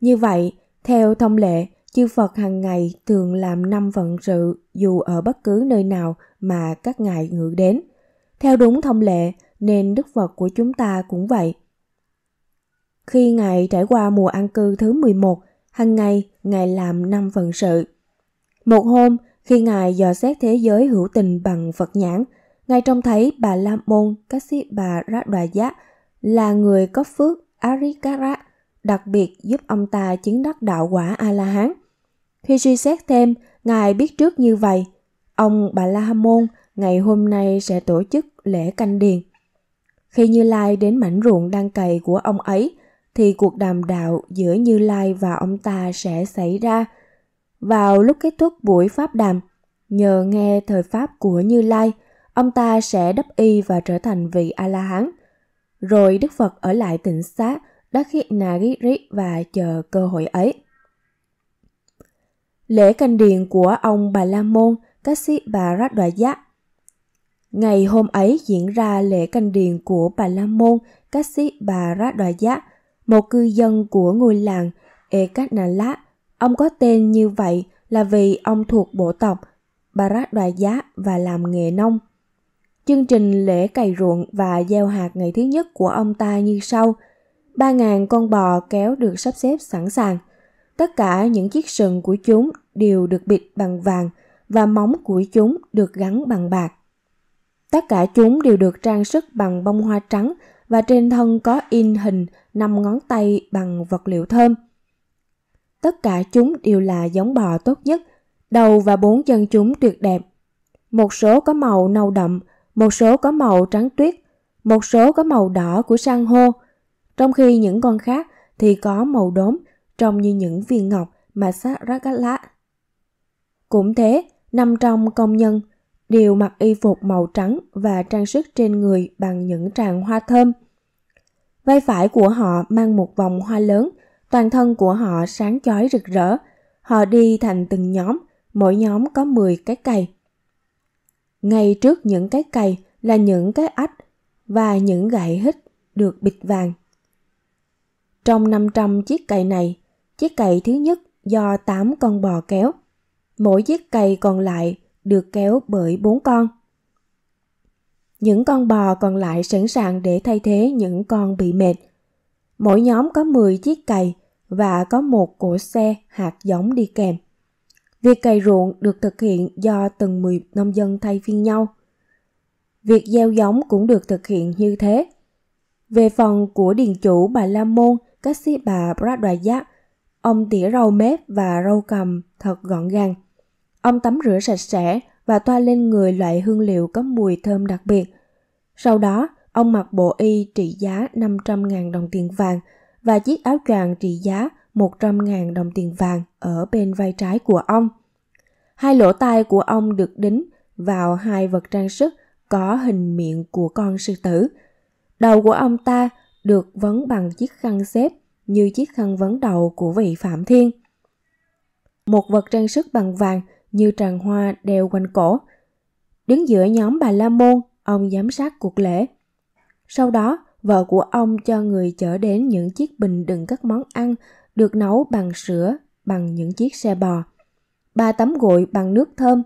Như vậy, theo thông lệ, chư Phật hàng ngày thường làm năm vận sự dù ở bất cứ nơi nào mà các ngài ngự đến. Theo đúng thông lệ, nên Đức Phật của chúng ta cũng vậy. Khi Ngài trải qua mùa an cư thứ 11, hàng ngày Ngài làm năm vận sự. Một hôm, khi Ngài dò xét thế giới hữu tình bằng Phật nhãn, Ngài trông thấy bà La Môn Kassi bà Radha giá là người có phước Arikara đặc biệt giúp ông ta chứng đắc đạo quả A-la-hán. Khi suy xét thêm, Ngài biết trước như vậy, ông Bà La Môn ngày hôm nay sẽ tổ chức lễ canh điền. Khi Như Lai đến mảnh ruộng đang cày của ông ấy, thì cuộc đàm đạo giữa Như Lai và ông ta sẽ xảy ra. Vào lúc kết thúc buổi pháp đàm, nhờ nghe thời pháp của Như Lai, ông ta sẽ đắp y và trở thành vị A-la-hán. Rồi Đức Phật ở lại tịnh xá đã khịt Nagiri và chờ cơ hội ấy. Lễ canh điền của ông Bà La Môn, Kassi và Radwaja Ngày hôm ấy diễn ra lễ canh điền của Bà La Môn, Kassi và Radwaja, một cư dân của ngôi làng Ekatnala. Ông có tên như vậy là vì ông thuộc bộ tộc Baradwaja và làm nghề nông. Chương trình lễ cày ruộng và gieo hạt ngày thứ nhất của ông ta như sau – ba ngàn con bò kéo được sắp xếp sẵn sàng. Tất cả những chiếc sừng của chúng đều được bịt bằng vàng và móng của chúng được gắn bằng bạc. Tất cả chúng đều được trang sức bằng bông hoa trắng và trên thân có in hình năm ngón tay bằng vật liệu thơm. Tất cả chúng đều là giống bò tốt nhất, đầu và bốn chân chúng tuyệt đẹp. Một số có màu nâu đậm, một số có màu trắng tuyết, một số có màu đỏ của san hô, trong khi những con khác thì có màu đốm trông như những viên ngọc mà Sarakala. Cũng thế, nằm trong công nhân đều mặc y phục màu trắng và trang sức trên người bằng những tràng hoa thơm. Vai phải của họ mang một vòng hoa lớn, toàn thân của họ sáng chói rực rỡ. Họ đi thành từng nhóm, mỗi nhóm có 10 cái cày. Ngay trước những cái cày là những cái ách và những gậy hít được bịt vàng. Trong 500 chiếc cày này, chiếc cày thứ nhất do 8 con bò kéo. Mỗi chiếc cày còn lại được kéo bởi 4 con. Những con bò còn lại sẵn sàng để thay thế những con bị mệt. Mỗi nhóm có 10 chiếc cày và có một cỗ xe hạt giống đi kèm. Việc cày ruộng được thực hiện do từng 10 nông dân thay phiên nhau. Việc gieo giống cũng được thực hiện như thế. Về phần của điền chủ bà La Môn các sĩ bà giác ông tỉa râu mép và râu cầm thật gọn gàng. Ông tắm rửa sạch sẽ và toa lên người loại hương liệu có mùi thơm đặc biệt. Sau đó, ông mặc bộ y trị giá 500.000 đồng tiền vàng và chiếc áo choàng trị giá 100.000 đồng tiền vàng ở bên vai trái của ông. Hai lỗ tai của ông được đính vào hai vật trang sức có hình miệng của con sư tử. Đầu của ông ta được vấn bằng chiếc khăn xếp như chiếc khăn vấn đầu của vị Phạm Thiên. Một vật trang sức bằng vàng như tràng hoa đeo quanh cổ. Đứng giữa nhóm bà La Môn, ông giám sát cuộc lễ. Sau đó, vợ của ông cho người chở đến những chiếc bình đựng các món ăn được nấu bằng sữa bằng những chiếc xe bò. Ba tấm gội bằng nước thơm,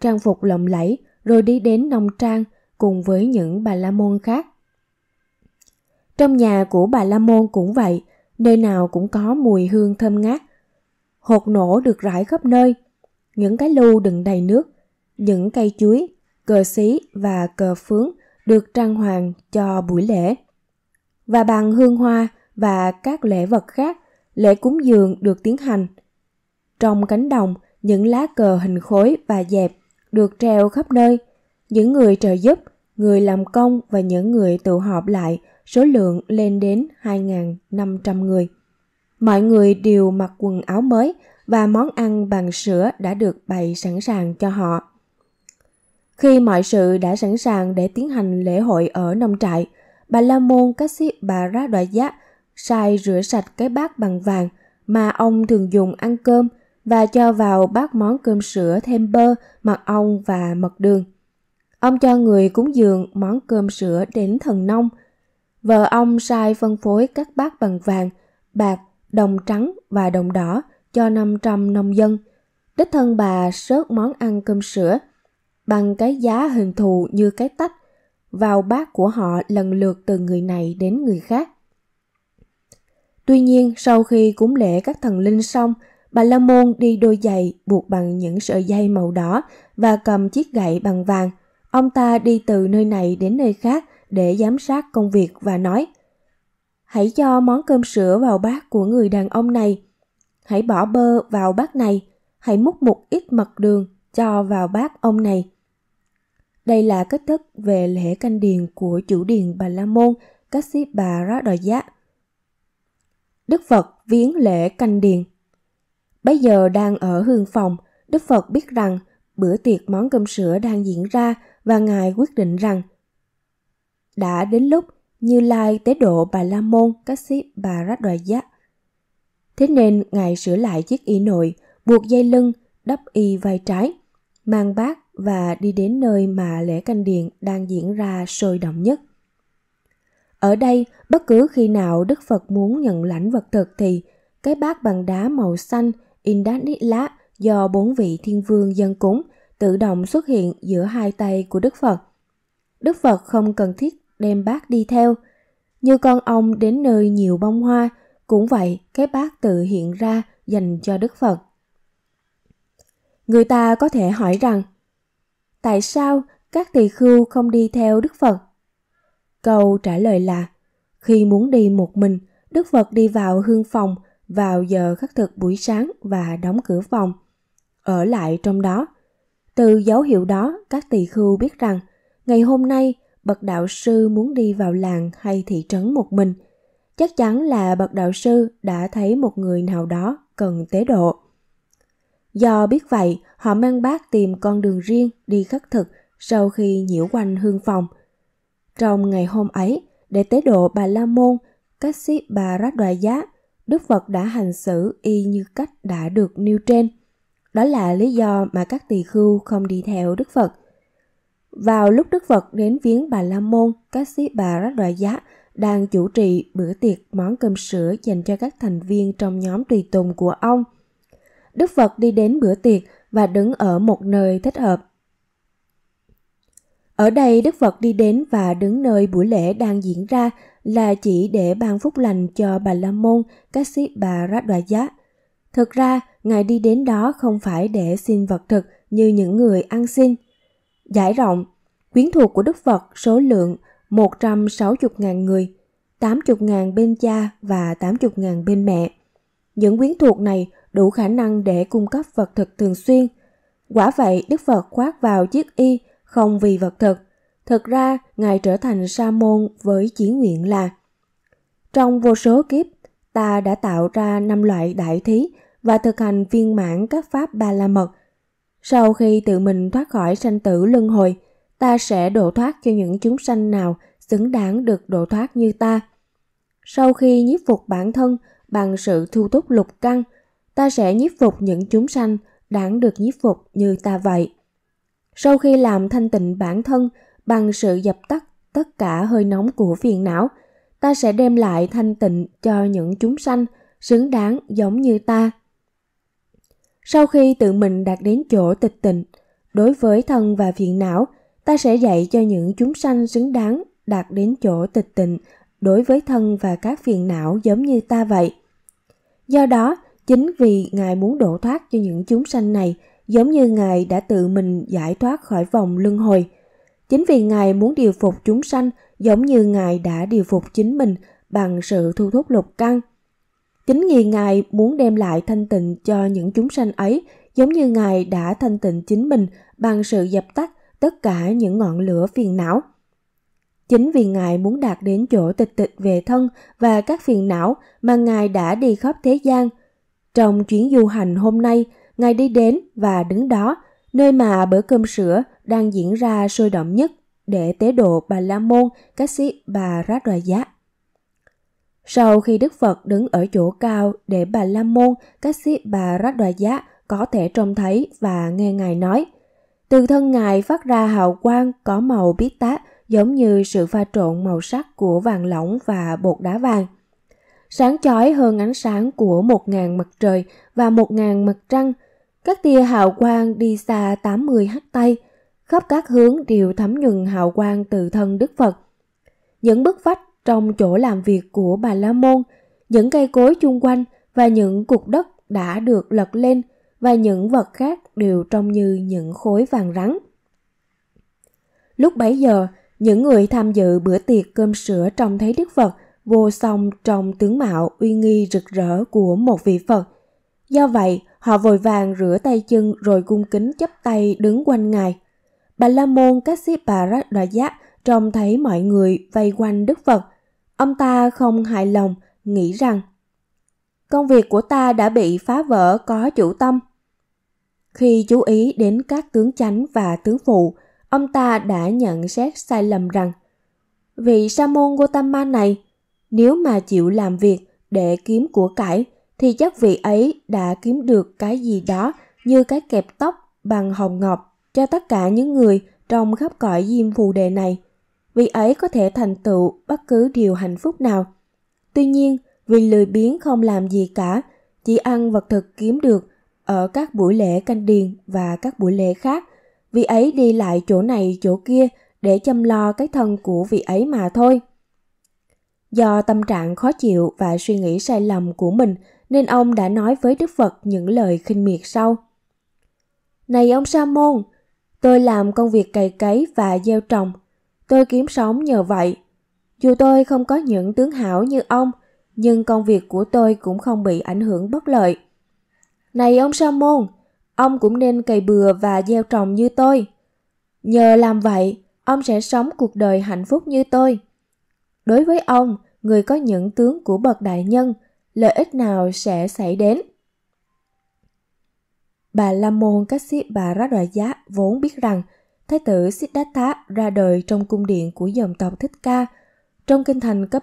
trang phục lộng lẫy rồi đi đến nông trang cùng với những bà la môn khác. Trong nhà của bà La Môn cũng vậy, nơi nào cũng có mùi hương thơm ngát. Hột nổ được rải khắp nơi, những cái lu đựng đầy nước, những cây chuối, cờ xí và cờ phướng được trang hoàng cho buổi lễ. Và bằng hương hoa và các lễ vật khác, lễ cúng dường được tiến hành. Trong cánh đồng, những lá cờ hình khối và dẹp được treo khắp nơi. Những người trợ giúp, người làm công và những người tụ họp lại – số lượng lên đến 2.500 người. Mọi người đều mặc quần áo mới và món ăn bằng sữa đã được bày sẵn sàng cho họ. Khi mọi sự đã sẵn sàng để tiến hành lễ hội ở nông trại, bà La Môn các sĩ bà Rá Đoạ Giác sai rửa sạch cái bát bằng vàng mà ông thường dùng ăn cơm và cho vào bát món cơm sữa thêm bơ, mật ong và mật đường. Ông cho người cúng dường món cơm sữa đến thần nông – Vợ ông sai phân phối các bát bằng vàng, bạc, đồng trắng và đồng đỏ cho 500 nông dân. Đích thân bà sớt món ăn cơm sữa bằng cái giá hình thù như cái tách vào bát của họ lần lượt từ người này đến người khác. Tuy nhiên, sau khi cúng lễ các thần linh xong, bà La Môn đi đôi giày buộc bằng những sợi dây màu đỏ và cầm chiếc gậy bằng vàng. Ông ta đi từ nơi này đến nơi khác để giám sát công việc và nói hãy cho món cơm sữa vào bát của người đàn ông này hãy bỏ bơ vào bát này hãy múc một ít mật đường cho vào bát ông này đây là cách thức về lễ canh điền của chủ điền bà la môn các sĩ bà rá đòi giá đức phật viếng lễ canh điền bây giờ đang ở hương phòng đức phật biết rằng bữa tiệc món cơm sữa đang diễn ra và ngài quyết định rằng đã đến lúc Như Lai tế độ Bà La Môn các sĩ Bà Rát Đoài Giác. Thế nên Ngài sửa lại chiếc y nội, buộc dây lưng, đắp y vai trái, mang bát và đi đến nơi mà lễ canh điện đang diễn ra sôi động nhất. Ở đây, bất cứ khi nào Đức Phật muốn nhận lãnh vật thực thì cái bát bằng đá màu xanh Indanitla do bốn vị thiên vương dân cúng tự động xuất hiện giữa hai tay của Đức Phật. Đức Phật không cần thiết đem bác đi theo. Như con ông đến nơi nhiều bông hoa, cũng vậy cái bác tự hiện ra dành cho Đức Phật. Người ta có thể hỏi rằng, tại sao các tỳ khưu không đi theo Đức Phật? Câu trả lời là, khi muốn đi một mình, Đức Phật đi vào hương phòng vào giờ khắc thực buổi sáng và đóng cửa phòng, ở lại trong đó. Từ dấu hiệu đó, các tỳ khưu biết rằng, ngày hôm nay bậc đạo sư muốn đi vào làng hay thị trấn một mình chắc chắn là bậc đạo sư đã thấy một người nào đó cần tế độ do biết vậy họ mang bác tìm con đường riêng đi khắc thực sau khi nhiễu quanh hương phòng trong ngày hôm ấy để tế độ bà la môn cách sĩ bà rát đoại giá đức phật đã hành xử y như cách đã được nêu trên đó là lý do mà các tỳ khưu không đi theo đức phật vào lúc Đức Phật đến viếng Bà La Môn, các sĩ bà Rách Đoạ Giá đang chủ trì bữa tiệc món cơm sữa dành cho các thành viên trong nhóm tùy tùng của ông. Đức Phật đi đến bữa tiệc và đứng ở một nơi thích hợp. Ở đây Đức Phật đi đến và đứng nơi buổi lễ đang diễn ra là chỉ để ban phúc lành cho bà La Môn, các sĩ bà Rát Đoạ Giá. Thực ra, Ngài đi đến đó không phải để xin vật thực như những người ăn xin, Giải rộng, quyến thuộc của Đức Phật số lượng 160.000 người, 80.000 bên cha và 80.000 bên mẹ. Những quyến thuộc này đủ khả năng để cung cấp vật thực thường xuyên. Quả vậy, Đức Phật khoác vào chiếc y không vì vật thực. Thực ra, Ngài trở thành sa môn với chỉ nguyện là Trong vô số kiếp, ta đã tạo ra năm loại đại thí và thực hành viên mãn các pháp ba la mật – sau khi tự mình thoát khỏi sanh tử luân hồi, ta sẽ độ thoát cho những chúng sanh nào xứng đáng được độ thoát như ta. Sau khi nhiếp phục bản thân bằng sự thu túc lục căn, ta sẽ nhiếp phục những chúng sanh đáng được nhiếp phục như ta vậy. Sau khi làm thanh tịnh bản thân bằng sự dập tắt tất cả hơi nóng của phiền não, ta sẽ đem lại thanh tịnh cho những chúng sanh xứng đáng giống như ta. Sau khi tự mình đạt đến chỗ tịch tịnh, đối với thân và phiền não, ta sẽ dạy cho những chúng sanh xứng đáng đạt đến chỗ tịch tịnh đối với thân và các phiền não giống như ta vậy. Do đó, chính vì Ngài muốn độ thoát cho những chúng sanh này, giống như Ngài đã tự mình giải thoát khỏi vòng luân hồi. Chính vì Ngài muốn điều phục chúng sanh giống như Ngài đã điều phục chính mình bằng sự thu thúc lục căng – Chính vì Ngài muốn đem lại thanh tịnh cho những chúng sanh ấy, giống như Ngài đã thanh tịnh chính mình bằng sự dập tắt tất cả những ngọn lửa phiền não. Chính vì Ngài muốn đạt đến chỗ tịch tịch về thân và các phiền não mà Ngài đã đi khắp thế gian. Trong chuyến du hành hôm nay, Ngài đi đến và đứng đó, nơi mà bữa cơm sữa đang diễn ra sôi động nhất để tế độ Bà La Môn, các sĩ Bà Rát Đoài Giác. Sau khi Đức Phật đứng ở chỗ cao để bà La Môn, các sĩ bà Rát Đòa Giá có thể trông thấy và nghe Ngài nói. Từ thân Ngài phát ra hào quang có màu bít tá, giống như sự pha trộn màu sắc của vàng lỏng và bột đá vàng. Sáng chói hơn ánh sáng của một ngàn mặt trời và một ngàn mặt trăng. Các tia hào quang đi xa 80 hắt tay, khắp các hướng đều thấm nhuần hào quang từ thân Đức Phật. Những bức vách trong chỗ làm việc của bà La Môn, những cây cối chung quanh và những cục đất đã được lật lên và những vật khác đều trông như những khối vàng rắn. Lúc bấy giờ, những người tham dự bữa tiệc cơm sữa trông thấy Đức Phật vô song trong tướng mạo uy nghi rực rỡ của một vị Phật. Do vậy, họ vội vàng rửa tay chân rồi cung kính chấp tay đứng quanh ngài. Bà La Môn các sĩ bà Rách Đòa Giác trông thấy mọi người vây quanh Đức Phật, Ông ta không hài lòng, nghĩ rằng công việc của ta đã bị phá vỡ có chủ tâm. Khi chú ý đến các tướng chánh và tướng phụ, ông ta đã nhận xét sai lầm rằng vị sa môn Gotama này nếu mà chịu làm việc để kiếm của cải thì chắc vị ấy đã kiếm được cái gì đó như cái kẹp tóc bằng hồng ngọc cho tất cả những người trong khắp cõi diêm phù đề này vì ấy có thể thành tựu bất cứ điều hạnh phúc nào. Tuy nhiên, vì lười biếng không làm gì cả, chỉ ăn vật thực kiếm được ở các buổi lễ canh điền và các buổi lễ khác, vị ấy đi lại chỗ này chỗ kia để chăm lo cái thân của vị ấy mà thôi. Do tâm trạng khó chịu và suy nghĩ sai lầm của mình nên ông đã nói với Đức Phật những lời khinh miệt sau. Này ông Sa Môn, tôi làm công việc cày cấy và gieo trồng Tôi kiếm sống nhờ vậy. Dù tôi không có những tướng hảo như ông, nhưng công việc của tôi cũng không bị ảnh hưởng bất lợi. Này ông Sa Môn, ông cũng nên cày bừa và gieo trồng như tôi. Nhờ làm vậy, ông sẽ sống cuộc đời hạnh phúc như tôi. Đối với ông, người có những tướng của bậc đại nhân, lợi ích nào sẽ xảy đến? Bà La Môn Cách Sĩ Bà Rá Đoạ Giá vốn biết rằng Thái tử Siddhartha ra đời trong cung điện của dòng tộc Thích Ca, trong kinh thành có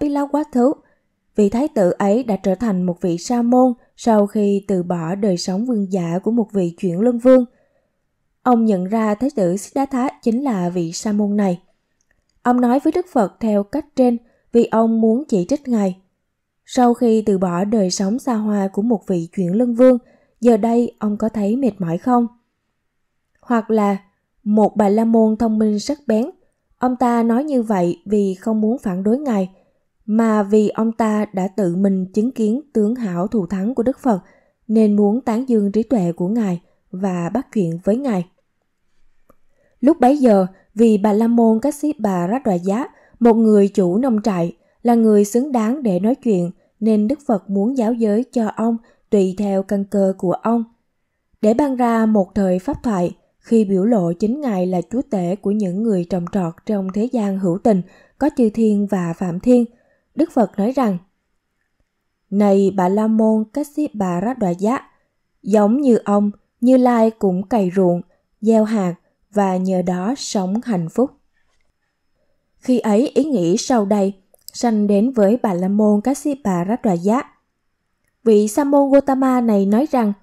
thứ Vị thái tử ấy đã trở thành một vị sa môn sau khi từ bỏ đời sống vương giả của một vị chuyển luân vương. Ông nhận ra thái tử Siddhartha chính là vị sa môn này. Ông nói với Đức Phật theo cách trên vì ông muốn chỉ trích Ngài. Sau khi từ bỏ đời sống xa hoa của một vị chuyển luân vương, giờ đây ông có thấy mệt mỏi không? Hoặc là một bà la môn thông minh sắc bén. Ông ta nói như vậy vì không muốn phản đối ngài, mà vì ông ta đã tự mình chứng kiến tướng hảo thù thắng của Đức Phật nên muốn tán dương trí tuệ của ngài và bắt chuyện với ngài. Lúc bấy giờ, vì bà La Môn cách xếp bà Rách Đoà Giá, một người chủ nông trại, là người xứng đáng để nói chuyện, nên Đức Phật muốn giáo giới cho ông tùy theo căn cơ của ông. Để ban ra một thời pháp thoại, khi biểu lộ chính Ngài là Chúa Tể của những người trồng trọt trong thế gian hữu tình, có chư thiên và phạm thiên. Đức Phật nói rằng, Này bà La Môn Cách Xếp Bà Rát Đòa Giá, giống như ông, Như Lai cũng cày ruộng, gieo hạt và nhờ đó sống hạnh phúc. Khi ấy ý nghĩ sau đây sanh đến với bà La Môn Cách Xếp Bà Rát Đòa Giá. Vị Sa môn Gotama này nói rằng,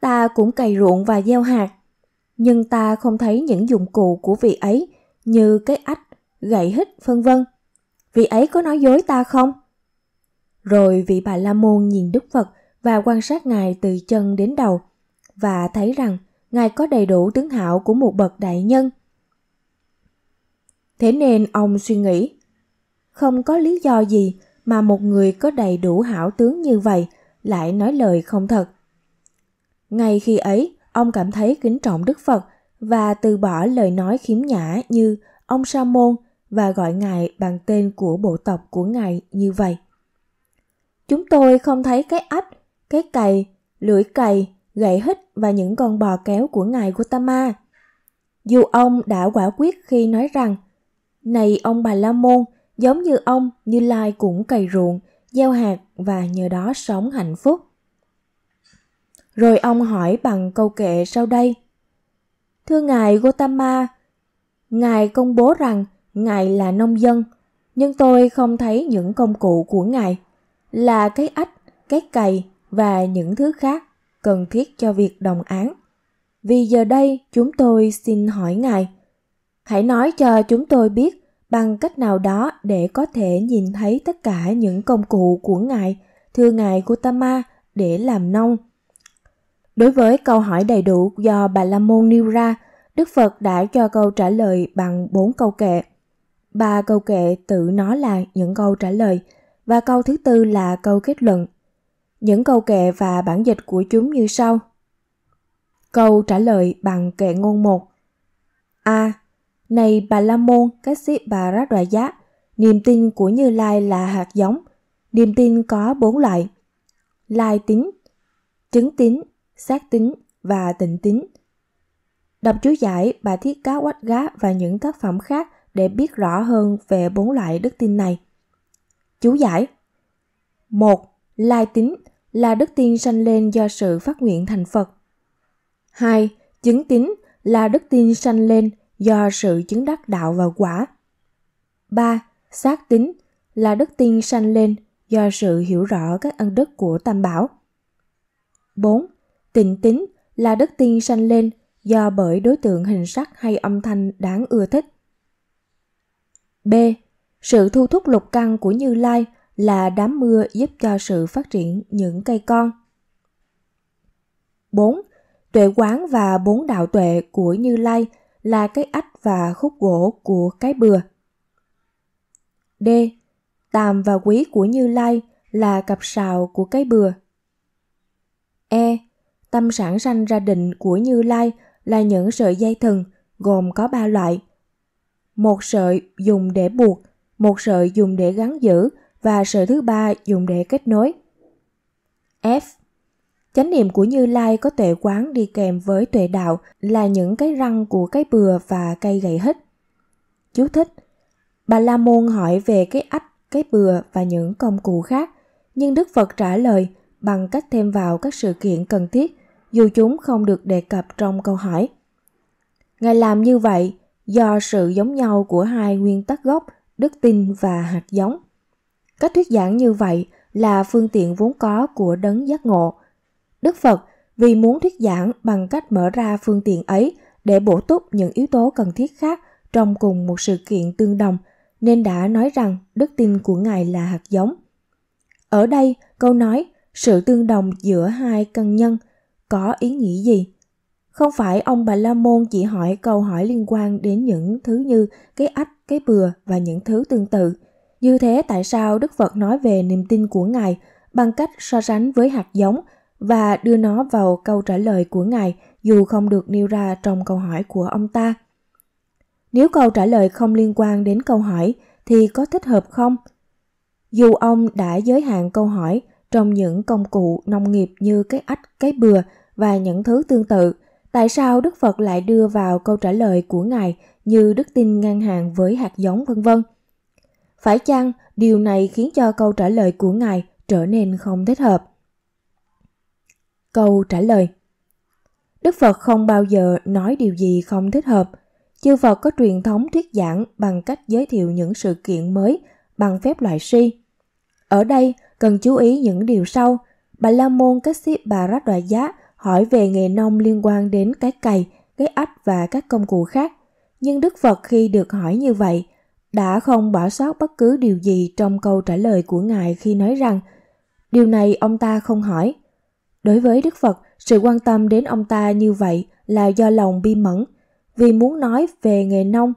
ta cũng cày ruộng và gieo hạt, nhưng ta không thấy những dụng cụ của vị ấy như cái ách, gậy hít, vân vân. Vị ấy có nói dối ta không? Rồi vị bà La Môn nhìn Đức Phật và quan sát Ngài từ chân đến đầu và thấy rằng Ngài có đầy đủ tướng hảo của một bậc đại nhân. Thế nên ông suy nghĩ, không có lý do gì mà một người có đầy đủ hảo tướng như vậy lại nói lời không thật. Ngay khi ấy, Ông cảm thấy kính trọng Đức Phật và từ bỏ lời nói khiếm nhã như ông Sa Môn và gọi ngài bằng tên của bộ tộc của ngài như vậy. Chúng tôi không thấy cái ách, cái cày, lưỡi cày, gậy hít và những con bò kéo của ngài Gautama. Dù ông đã quả quyết khi nói rằng, này ông Bà La Môn, giống như ông, Như Lai cũng cày ruộng, gieo hạt và nhờ đó sống hạnh phúc rồi ông hỏi bằng câu kệ sau đây. Thưa ngài Gotama, ngài công bố rằng ngài là nông dân, nhưng tôi không thấy những công cụ của ngài là cái ách, cái cày và những thứ khác cần thiết cho việc đồng án. Vì giờ đây chúng tôi xin hỏi ngài, hãy nói cho chúng tôi biết bằng cách nào đó để có thể nhìn thấy tất cả những công cụ của ngài, thưa ngài Gotama để làm nông Đối với câu hỏi đầy đủ do bà La Môn nêu ra, Đức Phật đã cho câu trả lời bằng bốn câu kệ. Ba câu kệ tự nó là những câu trả lời và câu thứ tư là câu kết luận. Những câu kệ và bản dịch của chúng như sau. Câu trả lời bằng kệ ngôn 1. A. À, này Bà La Môn, các sĩ Bà Rát Đoạ Giá, niềm tin của Như Lai là hạt giống. Niềm tin có bốn loại. Lai tính chứng tính xác tính và tịnh tính. Đọc chú giải bà Thiết Cá quách Gá và những tác phẩm khác để biết rõ hơn về bốn loại đức tin này. Chú giải 1. Lai tính là đức tin sanh lên do sự phát nguyện thành Phật. 2. Chứng tín là đức tin sanh lên do sự chứng đắc đạo và quả. 3. Xác tín là đức tin sanh lên do sự hiểu rõ các ân đức của Tam Bảo. 4 tịnh tính là đất tiên sanh lên do bởi đối tượng hình sắc hay âm thanh đáng ưa thích. B. Sự thu thúc lục căn của Như Lai là đám mưa giúp cho sự phát triển những cây con. 4. Tuệ quán và bốn đạo tuệ của Như Lai là cái ách và khúc gỗ của cái bừa. D. Tàm và quý của Như Lai là cặp sào của cái bừa. E tâm sản sanh ra định của Như Lai là những sợi dây thừng gồm có ba loại. Một sợi dùng để buộc, một sợi dùng để gắn giữ và sợi thứ ba dùng để kết nối. F. Chánh niệm của Như Lai có tuệ quán đi kèm với tuệ đạo là những cái răng của cái bừa và cây gậy hít. Chú thích Bà La Môn hỏi về cái ách, cái bừa và những công cụ khác, nhưng Đức Phật trả lời – bằng cách thêm vào các sự kiện cần thiết dù chúng không được đề cập trong câu hỏi. Ngài làm như vậy do sự giống nhau của hai nguyên tắc gốc đức tin và hạt giống. Cách thuyết giảng như vậy là phương tiện vốn có của đấng giác ngộ. Đức Phật vì muốn thuyết giảng bằng cách mở ra phương tiện ấy để bổ túc những yếu tố cần thiết khác trong cùng một sự kiện tương đồng nên đã nói rằng đức tin của ngài là hạt giống. Ở đây, câu nói sự tương đồng giữa hai căn nhân có ý nghĩa gì không phải ông bà la môn chỉ hỏi câu hỏi liên quan đến những thứ như cái ách cái bừa và những thứ tương tự như thế tại sao đức phật nói về niềm tin của ngài bằng cách so sánh với hạt giống và đưa nó vào câu trả lời của ngài dù không được nêu ra trong câu hỏi của ông ta nếu câu trả lời không liên quan đến câu hỏi thì có thích hợp không dù ông đã giới hạn câu hỏi trong những công cụ nông nghiệp như cái ách, cái bừa và những thứ tương tự. Tại sao Đức Phật lại đưa vào câu trả lời của Ngài như đức tin ngang hàng với hạt giống vân vân? Phải chăng điều này khiến cho câu trả lời của Ngài trở nên không thích hợp? Câu trả lời Đức Phật không bao giờ nói điều gì không thích hợp. Chư Phật có truyền thống thuyết giảng bằng cách giới thiệu những sự kiện mới bằng phép loại si. Ở đây, Cần chú ý những điều sau. Bà La Môn cách sĩ bà rát Đoại Giá hỏi về nghề nông liên quan đến cái cày, cái ách và các công cụ khác. Nhưng Đức Phật khi được hỏi như vậy, đã không bỏ sót bất cứ điều gì trong câu trả lời của Ngài khi nói rằng điều này ông ta không hỏi. Đối với Đức Phật, sự quan tâm đến ông ta như vậy là do lòng bi mẫn, vì muốn nói về nghề nông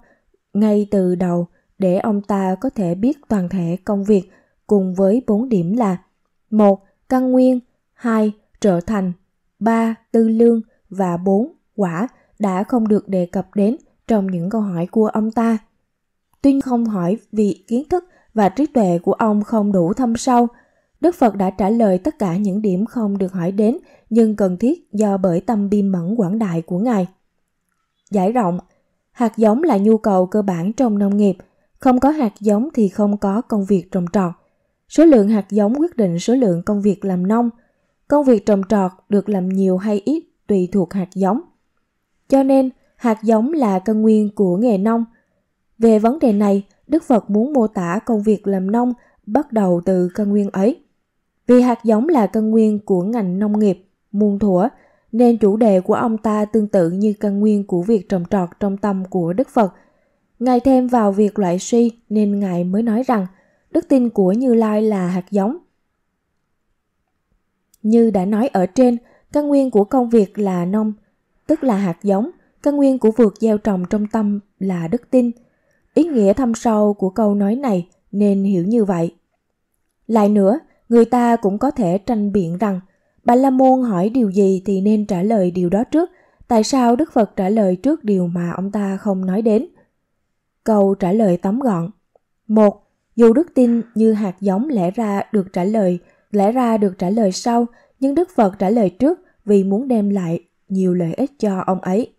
ngay từ đầu để ông ta có thể biết toàn thể công việc cùng với 4 điểm là một Căn nguyên 2. Trở thành 3. Tư lương và 4. Quả đã không được đề cập đến trong những câu hỏi của ông ta. Tuy không hỏi vì kiến thức và trí tuệ của ông không đủ thâm sâu, Đức Phật đã trả lời tất cả những điểm không được hỏi đến nhưng cần thiết do bởi tâm bi mẫn quảng đại của Ngài. Giải rộng Hạt giống là nhu cầu cơ bản trong nông nghiệp, không có hạt giống thì không có công việc trồng trọt. Số lượng hạt giống quyết định số lượng công việc làm nông. Công việc trồng trọt được làm nhiều hay ít tùy thuộc hạt giống. Cho nên, hạt giống là căn nguyên của nghề nông. Về vấn đề này, Đức Phật muốn mô tả công việc làm nông bắt đầu từ căn nguyên ấy. Vì hạt giống là căn nguyên của ngành nông nghiệp, muôn thuở, nên chủ đề của ông ta tương tự như căn nguyên của việc trồng trọt trong tâm của Đức Phật. Ngài thêm vào việc loại suy nên Ngài mới nói rằng – đức tin của Như Lai là hạt giống. Như đã nói ở trên, căn nguyên của công việc là nông, tức là hạt giống, căn nguyên của vượt gieo trồng trong tâm là đức tin. Ý nghĩa thâm sâu của câu nói này nên hiểu như vậy. Lại nữa, người ta cũng có thể tranh biện rằng Bà La Môn hỏi điều gì thì nên trả lời điều đó trước, tại sao Đức Phật trả lời trước điều mà ông ta không nói đến? Câu trả lời tóm gọn. một dù đức tin như hạt giống lẽ ra được trả lời, lẽ ra được trả lời sau, nhưng Đức Phật trả lời trước vì muốn đem lại nhiều lợi ích cho ông ấy.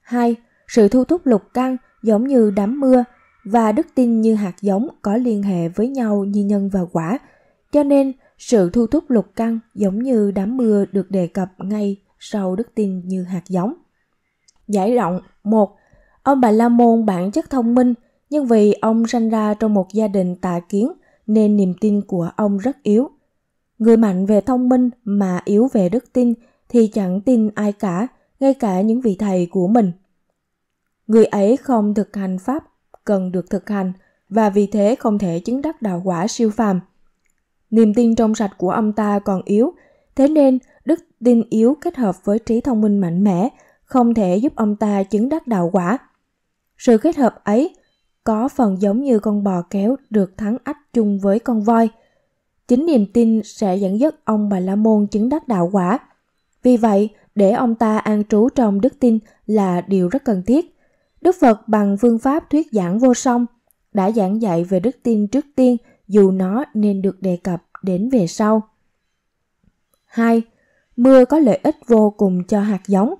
2. Sự thu thúc lục căng giống như đám mưa và đức tin như hạt giống có liên hệ với nhau như nhân và quả. Cho nên, sự thu thúc lục căng giống như đám mưa được đề cập ngay sau đức tin như hạt giống. Giải rộng 1. Ông Bà La Môn bản chất thông minh – nhưng vì ông sinh ra trong một gia đình tà kiến nên niềm tin của ông rất yếu. Người mạnh về thông minh mà yếu về đức tin thì chẳng tin ai cả, ngay cả những vị thầy của mình. Người ấy không thực hành pháp cần được thực hành và vì thế không thể chứng đắc đạo quả siêu phàm. Niềm tin trong sạch của ông ta còn yếu, thế nên đức tin yếu kết hợp với trí thông minh mạnh mẽ không thể giúp ông ta chứng đắc đạo quả. Sự kết hợp ấy có phần giống như con bò kéo được thắng ách chung với con voi. Chính niềm tin sẽ dẫn dắt ông Bà La Môn chứng đắc đạo quả. Vì vậy, để ông ta an trú trong đức tin là điều rất cần thiết. Đức Phật bằng phương pháp thuyết giảng vô song đã giảng dạy về đức tin trước tiên dù nó nên được đề cập đến về sau. 2. Mưa có lợi ích vô cùng cho hạt giống.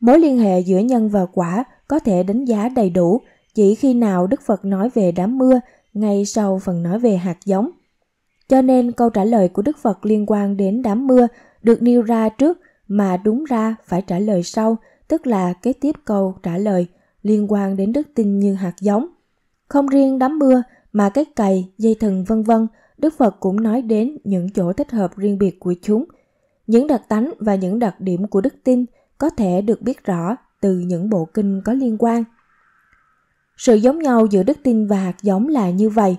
Mối liên hệ giữa nhân và quả có thể đánh giá đầy đủ chỉ khi nào Đức Phật nói về đám mưa ngay sau phần nói về hạt giống. Cho nên câu trả lời của Đức Phật liên quan đến đám mưa được nêu ra trước mà đúng ra phải trả lời sau, tức là kế tiếp câu trả lời liên quan đến đức tin như hạt giống. Không riêng đám mưa mà cái cày, dây thần vân vân, Đức Phật cũng nói đến những chỗ thích hợp riêng biệt của chúng. Những đặc tánh và những đặc điểm của đức tin có thể được biết rõ từ những bộ kinh có liên quan – sự giống nhau giữa đức tin và hạt giống là như vậy.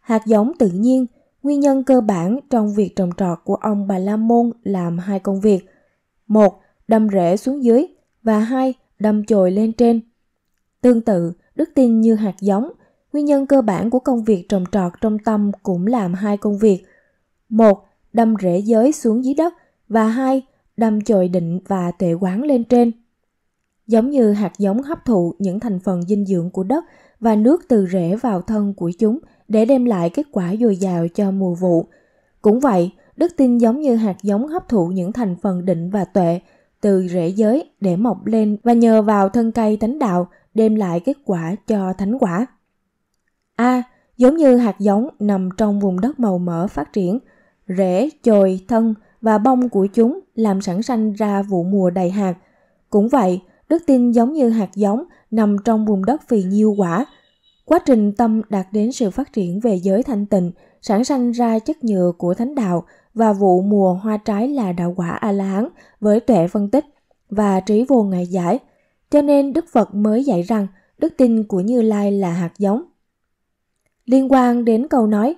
Hạt giống tự nhiên, nguyên nhân cơ bản trong việc trồng trọt của ông Bà La Môn làm hai công việc. Một, đâm rễ xuống dưới và hai, đâm chồi lên trên. Tương tự, đức tin như hạt giống, nguyên nhân cơ bản của công việc trồng trọt trong tâm cũng làm hai công việc. Một, đâm rễ giới xuống dưới đất và hai, đâm chồi định và tệ quán lên trên giống như hạt giống hấp thụ những thành phần dinh dưỡng của đất và nước từ rễ vào thân của chúng để đem lại kết quả dồi dào cho mùa vụ. Cũng vậy, đức tin giống như hạt giống hấp thụ những thành phần định và tuệ từ rễ giới để mọc lên và nhờ vào thân cây tánh đạo đem lại kết quả cho thánh quả. A. À, giống như hạt giống nằm trong vùng đất màu mỡ phát triển, rễ, chồi, thân và bông của chúng làm sẵn sanh ra vụ mùa đầy hạt. Cũng vậy, Đức tin giống như hạt giống nằm trong vùng đất vì nhiêu quả. Quá trình tâm đạt đến sự phát triển về giới thanh tịnh, sản sanh ra chất nhựa của thánh đạo và vụ mùa hoa trái là đạo quả A-la-hán với tuệ phân tích và trí vô ngại giải. Cho nên Đức Phật mới dạy rằng đức tin của Như Lai là hạt giống. Liên quan đến câu nói,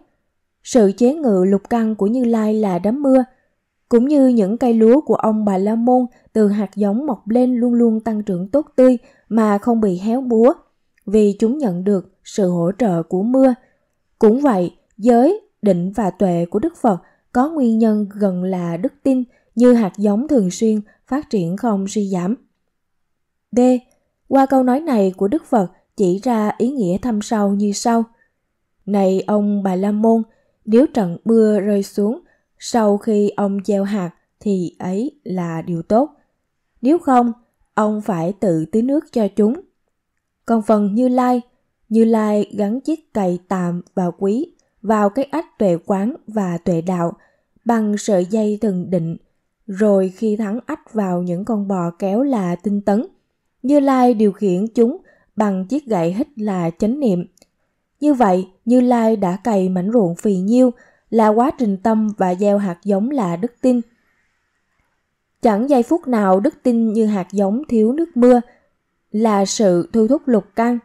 sự chế ngự lục căn của Như Lai là đám mưa – cũng như những cây lúa của ông bà La Môn từ hạt giống mọc lên luôn luôn tăng trưởng tốt tươi mà không bị héo búa, vì chúng nhận được sự hỗ trợ của mưa. Cũng vậy, giới, định và tuệ của Đức Phật có nguyên nhân gần là đức tin như hạt giống thường xuyên phát triển không suy giảm. D. Qua câu nói này của Đức Phật chỉ ra ý nghĩa thâm sâu như sau. Này ông bà La Môn, nếu trận mưa rơi xuống sau khi ông gieo hạt thì ấy là điều tốt. Nếu không, ông phải tự tưới nước cho chúng. Còn phần Như Lai, Như Lai gắn chiếc cày tạm và quý vào cái ách tuệ quán và tuệ đạo bằng sợi dây từng định, rồi khi thắng ách vào những con bò kéo là tinh tấn. Như Lai điều khiển chúng bằng chiếc gậy hít là chánh niệm. Như vậy, Như Lai đã cày mảnh ruộng phì nhiêu là quá trình tâm và gieo hạt giống là đức tin. Chẳng giây phút nào đức tin như hạt giống thiếu nước mưa, là sự thu thúc lục căng.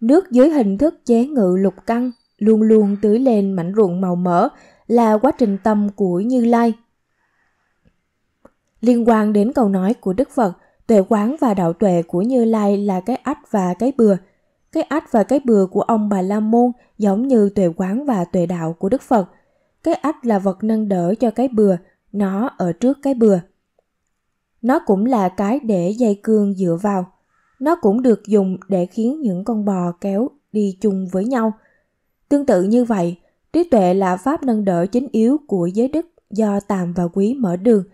Nước dưới hình thức chế ngự lục căng luôn luôn tưới lên mảnh ruộng màu mỡ là quá trình tâm của Như Lai. Liên quan đến câu nói của Đức Phật, tuệ quán và đạo tuệ của Như Lai là cái ách và cái bừa – cái ách và cái bừa của ông bà La Môn giống như tuệ quán và tuệ đạo của Đức Phật. Cái ách là vật nâng đỡ cho cái bừa, nó ở trước cái bừa. Nó cũng là cái để dây cương dựa vào. Nó cũng được dùng để khiến những con bò kéo đi chung với nhau. Tương tự như vậy, trí tuệ là pháp nâng đỡ chính yếu của giới đức do tàm và quý mở đường.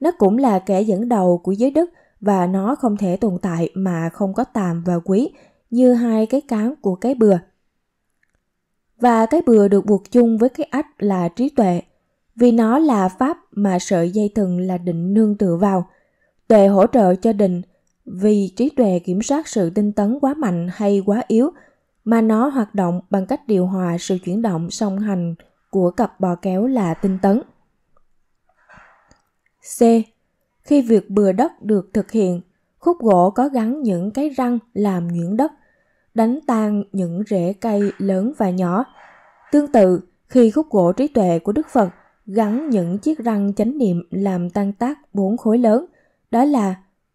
Nó cũng là kẻ dẫn đầu của giới đức và nó không thể tồn tại mà không có tàm và quý, như hai cái cán của cái bừa. Và cái bừa được buộc chung với cái ách là trí tuệ, vì nó là pháp mà sợi dây thừng là định nương tựa vào. Tuệ hỗ trợ cho định, vì trí tuệ kiểm soát sự tinh tấn quá mạnh hay quá yếu, mà nó hoạt động bằng cách điều hòa sự chuyển động song hành của cặp bò kéo là tinh tấn. C. Khi việc bừa đất được thực hiện, khúc gỗ có gắn những cái răng làm nhuyễn đất đánh tan những rễ cây lớn và nhỏ. Tương tự, khi khúc gỗ trí tuệ của Đức Phật gắn những chiếc răng chánh niệm làm tan tác bốn khối lớn, đó là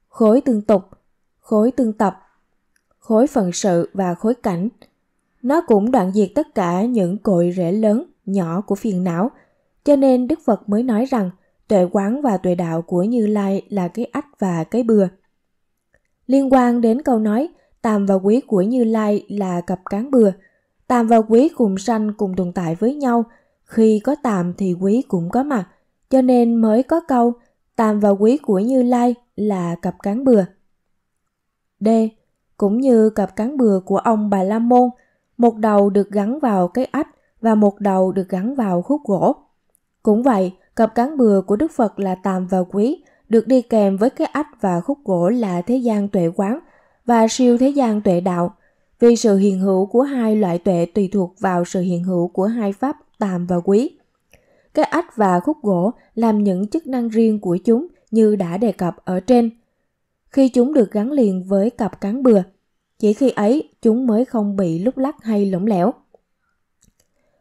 khối tương tục, khối tương tập, khối phận sự và khối cảnh. Nó cũng đoạn diệt tất cả những cội rễ lớn, nhỏ của phiền não, cho nên Đức Phật mới nói rằng tuệ quán và tuệ đạo của Như Lai là cái ách và cái bừa. Liên quan đến câu nói Tam và Quý của Như Lai là cặp cán bừa. Tam và Quý cùng sanh cùng tồn tại với nhau. Khi có Tam thì Quý cũng có mặt, cho nên mới có câu Tam và Quý của Như Lai là cặp cán bừa. D. Cũng như cặp cán bừa của ông Bà La Môn, một đầu được gắn vào cái ách và một đầu được gắn vào khúc gỗ. Cũng vậy, cặp cán bừa của Đức Phật là Tam và Quý, được đi kèm với cái ách và khúc gỗ là thế gian tuệ quán, và siêu thế gian tuệ đạo, vì sự hiện hữu của hai loại tuệ tùy thuộc vào sự hiện hữu của hai pháp tàm và quý. Cái ách và khúc gỗ làm những chức năng riêng của chúng như đã đề cập ở trên. Khi chúng được gắn liền với cặp cán bừa, chỉ khi ấy chúng mới không bị lúc lắc hay lỏng lẻo.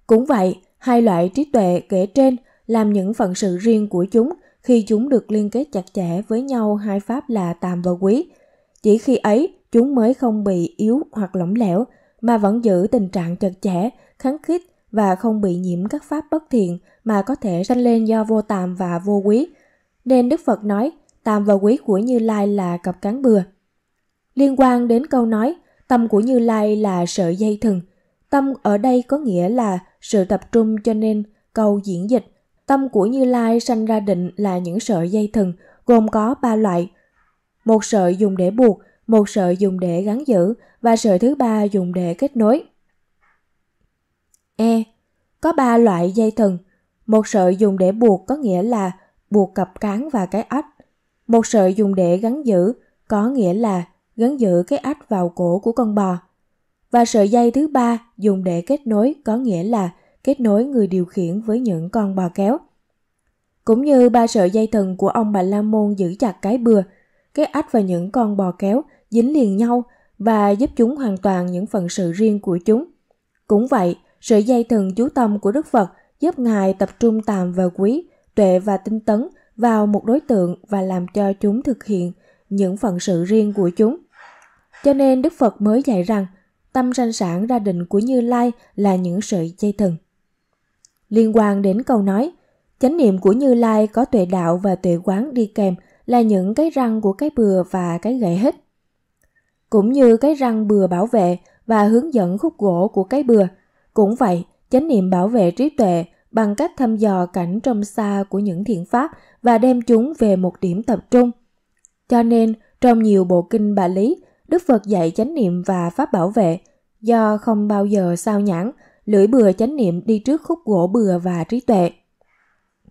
Cũng vậy, hai loại trí tuệ kể trên làm những phận sự riêng của chúng khi chúng được liên kết chặt chẽ với nhau hai pháp là tàm và quý. Chỉ khi ấy, chúng mới không bị yếu hoặc lỏng lẻo mà vẫn giữ tình trạng chật chẽ, kháng khít và không bị nhiễm các pháp bất thiện mà có thể sanh lên do vô tạm và vô quý. Nên Đức Phật nói, tạm và quý của Như Lai là cặp cán bừa. Liên quan đến câu nói, tâm của Như Lai là sợi dây thừng. Tâm ở đây có nghĩa là sự tập trung cho nên câu diễn dịch. Tâm của Như Lai sanh ra định là những sợi dây thừng, gồm có ba loại. Một sợi dùng để buộc, một sợi dùng để gắn giữ và sợi thứ ba dùng để kết nối. E. Có ba loại dây thừng. Một sợi dùng để buộc có nghĩa là buộc cặp cán và cái ếch. Một sợi dùng để gắn giữ có nghĩa là gắn giữ cái ếch vào cổ của con bò. Và sợi dây thứ ba dùng để kết nối có nghĩa là kết nối người điều khiển với những con bò kéo. Cũng như ba sợi dây thừng của ông bà La Môn giữ chặt cái bừa, cái ếch và những con bò kéo dính liền nhau và giúp chúng hoàn toàn những phần sự riêng của chúng. Cũng vậy, sự dây thần chú tâm của Đức Phật giúp Ngài tập trung tàm và quý, tuệ và tinh tấn vào một đối tượng và làm cho chúng thực hiện những phần sự riêng của chúng. Cho nên Đức Phật mới dạy rằng tâm sanh sản ra định của Như Lai là những sợi dây thần. Liên quan đến câu nói, chánh niệm của Như Lai có tuệ đạo và tuệ quán đi kèm là những cái răng của cái bừa và cái gậy hết cũng như cái răng bừa bảo vệ và hướng dẫn khúc gỗ của cái bừa. Cũng vậy, chánh niệm bảo vệ trí tuệ bằng cách thăm dò cảnh trong xa của những thiện pháp và đem chúng về một điểm tập trung. Cho nên, trong nhiều bộ kinh bà lý, Đức Phật dạy chánh niệm và pháp bảo vệ, do không bao giờ sao nhãn, lưỡi bừa chánh niệm đi trước khúc gỗ bừa và trí tuệ.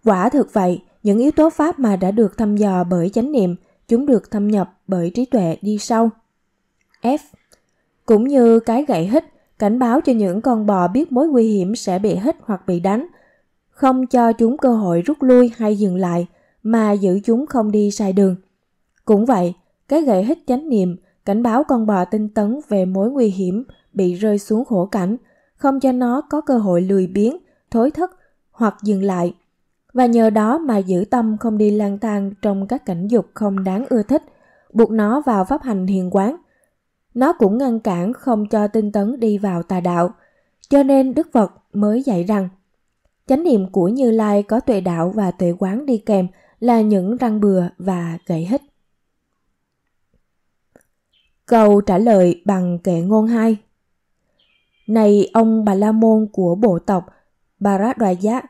Quả thực vậy, những yếu tố pháp mà đã được thăm dò bởi chánh niệm, chúng được thâm nhập bởi trí tuệ đi sau. F. Cũng như cái gậy hít, cảnh báo cho những con bò biết mối nguy hiểm sẽ bị hít hoặc bị đánh, không cho chúng cơ hội rút lui hay dừng lại mà giữ chúng không đi sai đường. Cũng vậy, cái gậy hít chánh niệm cảnh báo con bò tinh tấn về mối nguy hiểm bị rơi xuống khổ cảnh, không cho nó có cơ hội lười biến, thối thất hoặc dừng lại. Và nhờ đó mà giữ tâm không đi lang thang trong các cảnh dục không đáng ưa thích, buộc nó vào pháp hành hiền quán – nó cũng ngăn cản không cho tinh tấn đi vào tà đạo. Cho nên Đức Phật mới dạy rằng, chánh niệm của Như Lai có tuệ đạo và tuệ quán đi kèm là những răng bừa và gậy hít. Câu trả lời bằng kệ ngôn 2 Này ông Bà La Môn của bộ tộc Bà Rá Đoà Giá,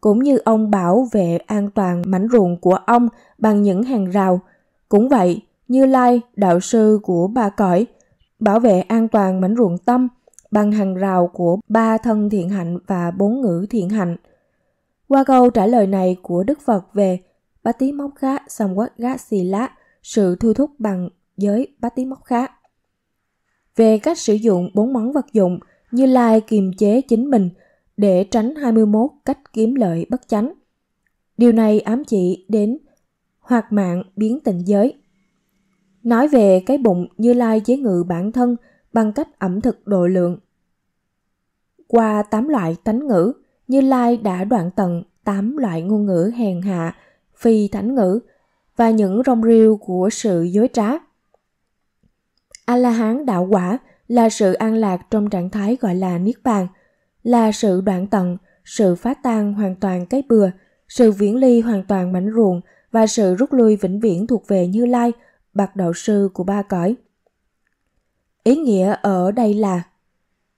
cũng như ông bảo vệ an toàn mảnh ruộng của ông bằng những hàng rào. Cũng vậy, Như Lai, đạo sư của bà cõi, bảo vệ an toàn mảnh ruộng tâm bằng hàng rào của ba thân thiện hạnh và bốn ngữ thiện hạnh. Qua câu trả lời này của Đức Phật về bát Tí Móc Khá Samwat Gá Xì Lá, sự thu thúc bằng giới bát Tí Móc Khá. Về cách sử dụng bốn món vật dụng, Như Lai kiềm chế chính mình để tránh 21 cách kiếm lợi bất chánh. Điều này ám chỉ đến hoạt mạng biến tình giới. Nói về cái bụng Như Lai chế ngự bản thân bằng cách ẩm thực độ lượng. Qua 8 loại tánh ngữ, Như Lai đã đoạn tận 8 loại ngôn ngữ hèn hạ, phi thánh ngữ và những rong rêu của sự dối trá. A-la-hán đạo quả là sự an lạc trong trạng thái gọi là Niết Bàn, là sự đoạn tận, sự phá tan hoàn toàn cái bừa, sự viễn ly hoàn toàn mảnh ruộng và sự rút lui vĩnh viễn thuộc về Như Lai – bậc đạo sư của ba cõi. Ý nghĩa ở đây là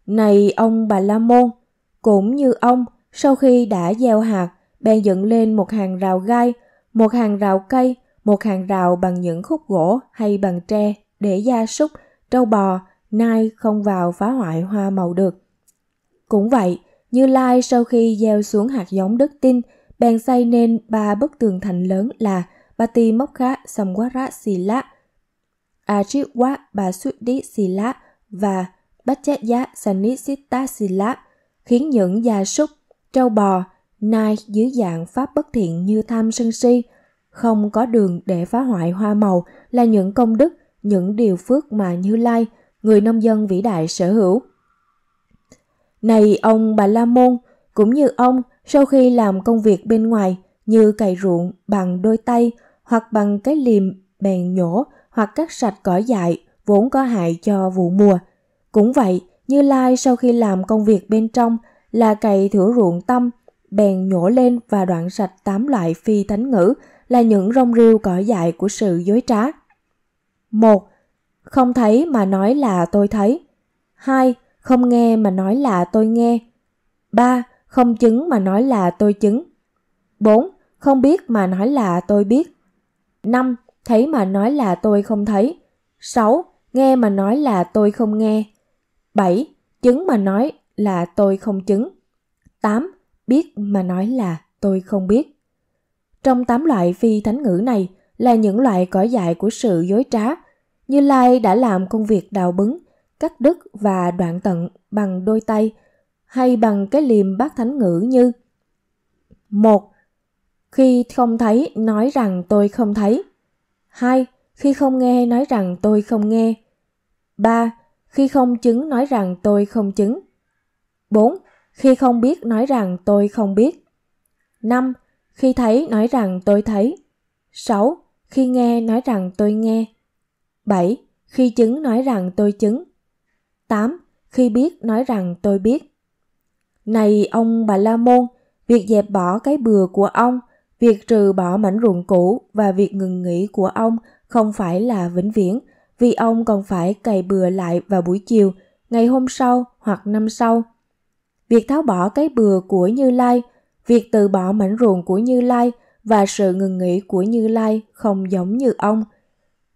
Này ông Bà La Môn, cũng như ông, sau khi đã gieo hạt, bèn dựng lên một hàng rào gai, một hàng rào cây, một hàng rào bằng những khúc gỗ hay bằng tre để gia súc, trâu bò, nai không vào phá hoại hoa màu được. Cũng vậy, Như Lai sau khi gieo xuống hạt giống đất tin, bèn xây nên ba bức tường thành lớn là bati mokha samwara sila, ajiwa basudi sila và bachaya sanisita sila khiến những gia súc, trâu bò, nai dưới dạng pháp bất thiện như tham sân si, không có đường để phá hoại hoa màu là những công đức, những điều phước mà Như Lai, người nông dân vĩ đại sở hữu. Này ông Bà La Môn, cũng như ông, sau khi làm công việc bên ngoài, như cày ruộng bằng đôi tay hoặc bằng cái liềm bèn nhổ hoặc cắt sạch cỏ dại vốn có hại cho vụ mùa. Cũng vậy, Như Lai sau khi làm công việc bên trong là cày thửa ruộng tâm, bèn nhổ lên và đoạn sạch tám loại phi thánh ngữ là những rong rêu cỏ dại của sự dối trá. 1. Không thấy mà nói là tôi thấy. 2. Không nghe mà nói là tôi nghe. 3. Không chứng mà nói là tôi chứng. 4. Không biết mà nói là tôi biết. 5. Thấy mà nói là tôi không thấy. 6. Nghe mà nói là tôi không nghe. 7. Chứng mà nói là tôi không chứng. 8. Biết mà nói là tôi không biết. Trong 8 loại phi thánh ngữ này là những loại cỏ dại của sự dối trá. Như Lai đã làm công việc đào bứng, cắt đứt và đoạn tận bằng đôi tay hay bằng cái liềm bát thánh ngữ như một khi không thấy, nói rằng tôi không thấy. 2. Khi không nghe, nói rằng tôi không nghe. 3. Khi không chứng, nói rằng tôi không chứng. 4. Khi không biết, nói rằng tôi không biết. 5. Khi thấy, nói rằng tôi thấy. 6. Khi nghe, nói rằng tôi nghe. 7. Khi chứng, nói rằng tôi chứng. 8. Khi biết, nói rằng tôi biết. Này ông Bà La Môn, việc dẹp bỏ cái bừa của ông – Việc trừ bỏ mảnh ruộng cũ và việc ngừng nghỉ của ông không phải là vĩnh viễn, vì ông còn phải cày bừa lại vào buổi chiều, ngày hôm sau hoặc năm sau. Việc tháo bỏ cái bừa của Như Lai, việc từ bỏ mảnh ruộng của Như Lai và sự ngừng nghỉ của Như Lai không giống như ông.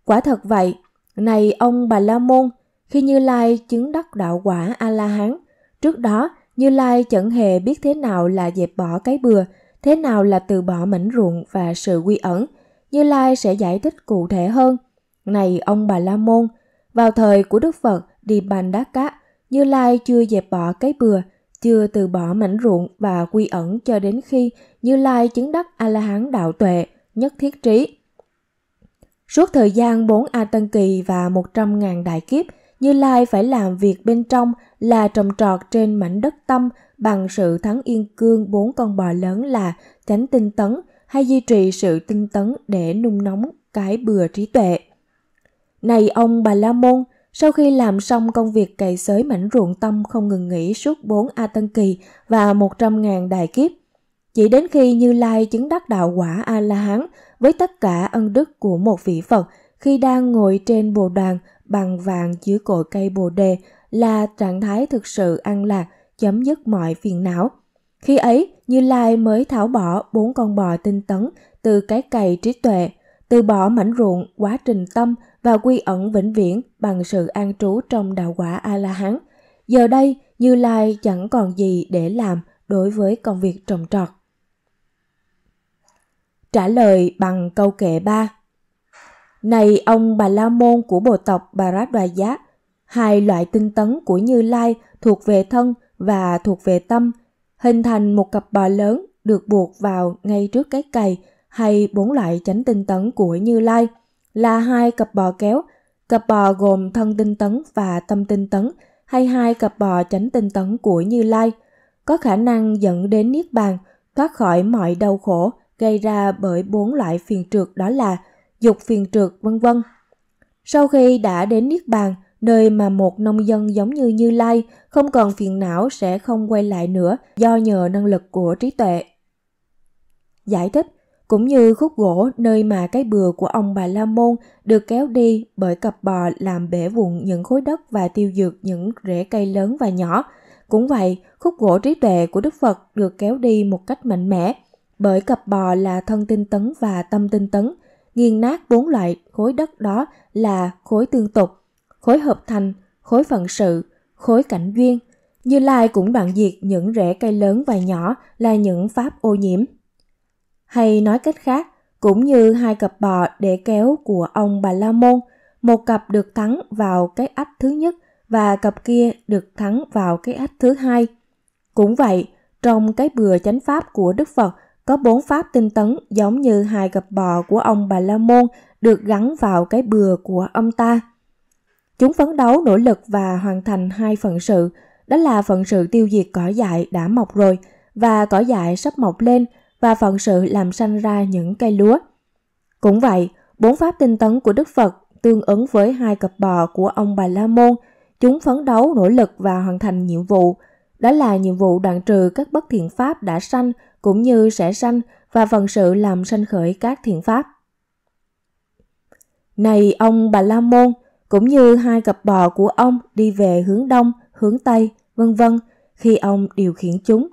Quả thật vậy, này ông Bà La Môn, khi Như Lai chứng đắc đạo quả A La Hán, trước đó Như Lai chẳng hề biết thế nào là dẹp bỏ cái bừa, thế nào là từ bỏ mảnh ruộng và sự quy ẩn. Như Lai sẽ giải thích cụ thể hơn. Này ông bà La Môn, vào thời của Đức Phật đi bàn đá cát, Như Lai chưa dẹp bỏ cái bừa, chưa từ bỏ mảnh ruộng và quy ẩn cho đến khi Như Lai chứng đắc A-la-hán đạo tuệ, nhất thiết trí. Suốt thời gian 4 A Tân Kỳ và 100.000 đại kiếp, như Lai phải làm việc bên trong là trồng trọt trên mảnh đất tâm bằng sự thắng yên cương bốn con bò lớn là tránh tinh tấn hay duy trì sự tinh tấn để nung nóng cái bừa trí tuệ. Này ông Bà La Môn, sau khi làm xong công việc cày xới mảnh ruộng tâm không ngừng nghỉ suốt 4 A Tân Kỳ và 100.000 đại kiếp, chỉ đến khi Như Lai chứng đắc đạo quả A-la-hán với tất cả ân đức của một vị Phật khi đang ngồi trên bồ đoàn bằng vàng dưới cội cây bồ đề là trạng thái thực sự an lạc, chấm dứt mọi phiền não. Khi ấy, Như Lai mới tháo bỏ bốn con bò tinh tấn từ cái cày trí tuệ, từ bỏ mảnh ruộng, quá trình tâm và quy ẩn vĩnh viễn bằng sự an trú trong đạo quả A-la-hán. Giờ đây, Như Lai chẳng còn gì để làm đối với công việc trồng trọt. Trả lời bằng câu kệ ba này ông Bà La Môn của bộ tộc Bà Rát Đoà Giá, hai loại tinh tấn của Như Lai thuộc về thân và thuộc về tâm, hình thành một cặp bò lớn được buộc vào ngay trước cái cày hay bốn loại chánh tinh tấn của Như Lai là hai cặp bò kéo, cặp bò gồm thân tinh tấn và tâm tinh tấn hay hai cặp bò chánh tinh tấn của Như Lai có khả năng dẫn đến niết bàn, thoát khỏi mọi đau khổ gây ra bởi bốn loại phiền trượt đó là dục phiền trượt, vân vân. Sau khi đã đến Niết Bàn, nơi mà một nông dân giống như Như Lai không còn phiền não sẽ không quay lại nữa do nhờ năng lực của trí tuệ. Giải thích cũng như khúc gỗ nơi mà cái bừa của ông bà La Môn được kéo đi bởi cặp bò làm bể vụn những khối đất và tiêu dược những rễ cây lớn và nhỏ. Cũng vậy, khúc gỗ trí tuệ của Đức Phật được kéo đi một cách mạnh mẽ bởi cặp bò là thân tinh tấn và tâm tinh tấn – nghiền nát bốn loại khối đất đó là khối tương tục, khối hợp thành, khối phận sự, khối cảnh duyên. Như Lai cũng đoạn diệt những rễ cây lớn và nhỏ là những pháp ô nhiễm. Hay nói cách khác, cũng như hai cặp bò để kéo của ông Bà La Môn, một cặp được thắng vào cái ách thứ nhất và cặp kia được thắng vào cái ách thứ hai. Cũng vậy, trong cái bừa chánh pháp của Đức Phật – có bốn pháp tinh tấn giống như hai cặp bò của ông Bà La Môn được gắn vào cái bừa của ông ta. Chúng phấn đấu nỗ lực và hoàn thành hai phận sự, đó là phận sự tiêu diệt cỏ dại đã mọc rồi và cỏ dại sắp mọc lên và phận sự làm sanh ra những cây lúa. Cũng vậy, bốn pháp tinh tấn của Đức Phật tương ứng với hai cặp bò của ông Bà La Môn, chúng phấn đấu nỗ lực và hoàn thành nhiệm vụ, đó là nhiệm vụ đoạn trừ các bất thiện pháp đã sanh cũng như sẽ sanh và phần sự làm sanh khởi các thiện pháp. Này ông Bà La Môn, cũng như hai cặp bò của ông đi về hướng đông, hướng tây, vân vân khi ông điều khiển chúng.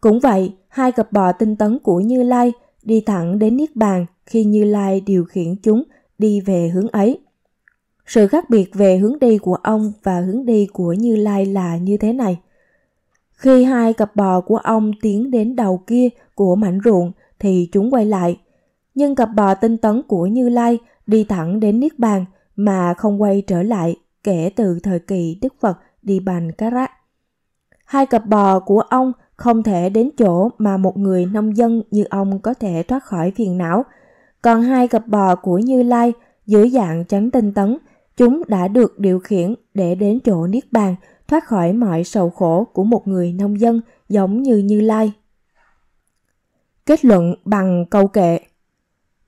Cũng vậy, hai cặp bò tinh tấn của Như Lai đi thẳng đến Niết Bàn khi Như Lai điều khiển chúng đi về hướng ấy. Sự khác biệt về hướng đi của ông và hướng đi của Như Lai là như thế này – khi hai cặp bò của ông tiến đến đầu kia của mảnh ruộng thì chúng quay lại. Nhưng cặp bò tinh tấn của Như Lai đi thẳng đến Niết Bàn mà không quay trở lại kể từ thời kỳ Đức Phật đi bàn cá rác. Hai cặp bò của ông không thể đến chỗ mà một người nông dân như ông có thể thoát khỏi phiền não. Còn hai cặp bò của Như Lai dưới dạng trắng tinh tấn, chúng đã được điều khiển để đến chỗ Niết Bàn – thoát khỏi mọi sầu khổ của một người nông dân giống như Như Lai. Kết luận bằng câu kệ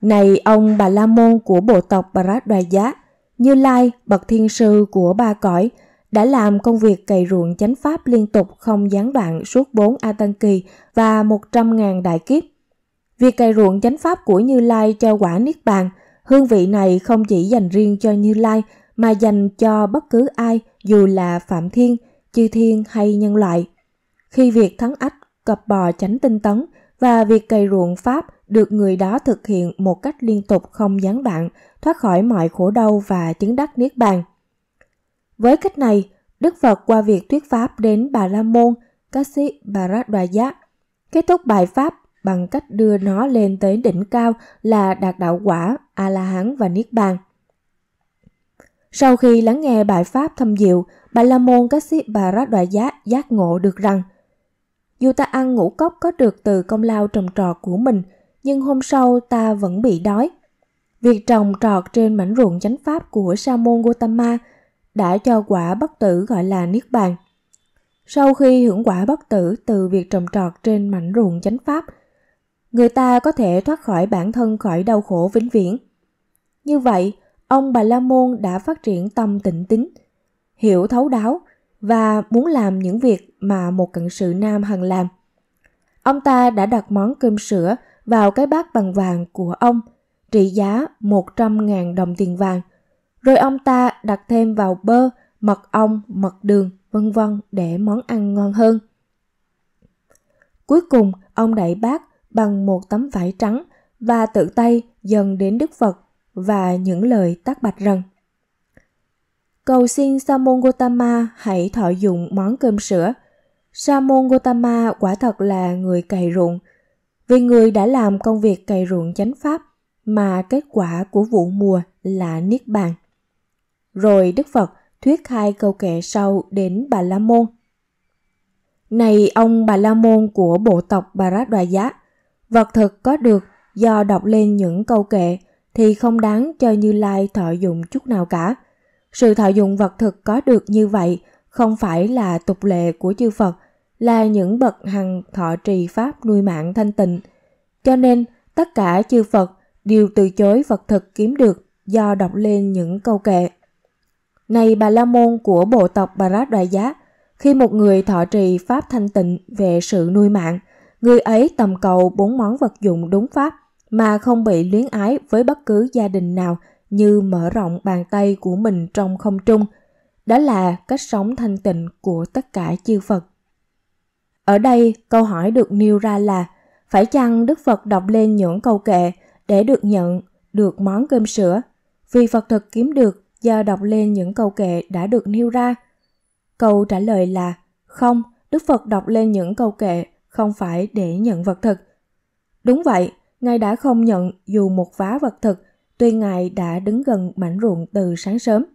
Này ông Bà La Môn của bộ tộc Bà Rát Giá, Như Lai, bậc thiên sư của ba cõi, đã làm công việc cày ruộng chánh pháp liên tục không gián đoạn suốt 4 A Tăng Kỳ và 100.000 đại kiếp. Việc cày ruộng chánh pháp của Như Lai cho quả Niết Bàn, hương vị này không chỉ dành riêng cho Như Lai mà dành cho bất cứ ai dù là phạm thiên, chư thiên hay nhân loại. Khi việc thắng ách, cặp bò tránh tinh tấn và việc cày ruộng Pháp được người đó thực hiện một cách liên tục không gián đoạn, thoát khỏi mọi khổ đau và chứng đắc niết bàn. Với cách này, Đức Phật qua việc thuyết pháp đến Bà La Môn, các sĩ Bà Rát Đòa Giác kết thúc bài pháp bằng cách đưa nó lên tới đỉnh cao là đạt đạo quả, A-la-hán và Niết Bàn. Sau khi lắng nghe bài pháp thâm diệu, Bà La Môn bà Bharat Đoạ Giá giác ngộ được rằng dù ta ăn ngũ cốc có được từ công lao trồng trọt của mình, nhưng hôm sau ta vẫn bị đói. Việc trồng trọt trên mảnh ruộng chánh pháp của Sa môn Gautama đã cho quả bất tử gọi là niết bàn. Sau khi hưởng quả bất tử từ việc trồng trọt trên mảnh ruộng chánh pháp, người ta có thể thoát khỏi bản thân khỏi đau khổ vĩnh viễn. Như vậy, ông Bà La Môn đã phát triển tâm tịnh tính, hiểu thấu đáo và muốn làm những việc mà một cận sự nam hằng làm. Ông ta đã đặt món cơm sữa vào cái bát bằng vàng của ông, trị giá 100.000 đồng tiền vàng. Rồi ông ta đặt thêm vào bơ, mật ong, mật đường, vân vân để món ăn ngon hơn. Cuối cùng, ông đậy bát bằng một tấm vải trắng và tự tay dần đến Đức Phật và những lời tác bạch rằng Cầu xin Samon Gotama hãy thọ dụng món cơm sữa. Samon Gotama quả thật là người cày ruộng, vì người đã làm công việc cày ruộng chánh pháp mà kết quả của vụ mùa là niết bàn. Rồi Đức Phật thuyết khai câu kệ sau đến Bà La Môn. Này ông Bà La Môn của bộ tộc Bà Rát Đòa Giá, vật thực có được do đọc lên những câu kệ thì không đáng cho Như Lai thọ dụng chút nào cả. Sự thọ dụng vật thực có được như vậy không phải là tục lệ của chư Phật, là những bậc hằng thọ trì pháp nuôi mạng thanh tịnh. Cho nên, tất cả chư Phật đều từ chối vật thực kiếm được do đọc lên những câu kệ. Này bà La Môn của bộ tộc Bà Rát Đoại Giá, khi một người thọ trì pháp thanh tịnh về sự nuôi mạng, người ấy tầm cầu bốn món vật dụng đúng pháp – mà không bị luyến ái với bất cứ gia đình nào như mở rộng bàn tay của mình trong không trung. Đó là cách sống thanh tịnh của tất cả chư Phật. Ở đây, câu hỏi được nêu ra là phải chăng Đức Phật đọc lên những câu kệ để được nhận được món cơm sữa? Vì Phật thực kiếm được do đọc lên những câu kệ đã được nêu ra. Câu trả lời là không, Đức Phật đọc lên những câu kệ không phải để nhận vật thực. Đúng vậy, Ngài đã không nhận dù một vá vật thực, tuy Ngài đã đứng gần mảnh ruộng từ sáng sớm.